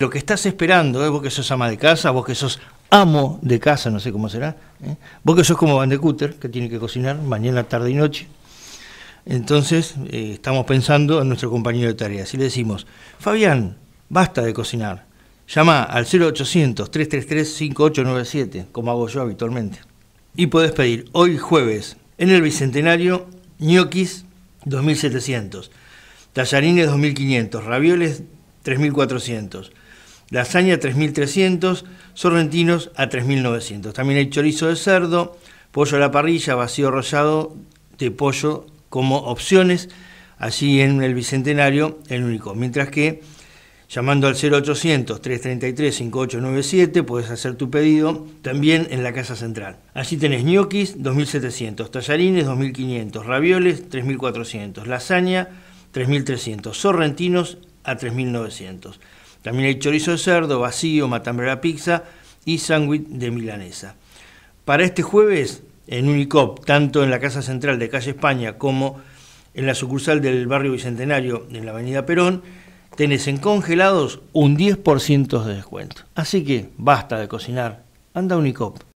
Lo que estás esperando, es ¿eh? vos que sos ama de casa, vos que sos amo de casa, no sé cómo será, ¿eh? vos que sos como Van de que tiene que cocinar mañana, tarde y noche. Entonces eh, estamos pensando en nuestro compañero de tareas y le decimos, Fabián, basta de cocinar, llama al 0800-333-5897, como hago yo habitualmente. Y podés pedir hoy jueves, en el Bicentenario, ñoquis 2700, tallarines 2500, ravioles 3400 lasaña 3.300, sorrentinos a 3.900. También hay chorizo de cerdo, pollo a la parrilla, vacío rollado de pollo como opciones Así en el Bicentenario, el único. Mientras que llamando al 0800-333-5897 puedes hacer tu pedido también en la Casa Central. Allí tenés ñoquis 2.700, tallarines 2.500, ravioles 3.400, lasaña 3.300, sorrentinos a 3.900. También hay chorizo de cerdo, vacío, matambre pizza y sándwich de milanesa. Para este jueves, en Unicop, tanto en la Casa Central de Calle España como en la sucursal del barrio Bicentenario en la Avenida Perón, tenés en congelados un 10% de descuento. Así que basta de cocinar, anda a Unicop.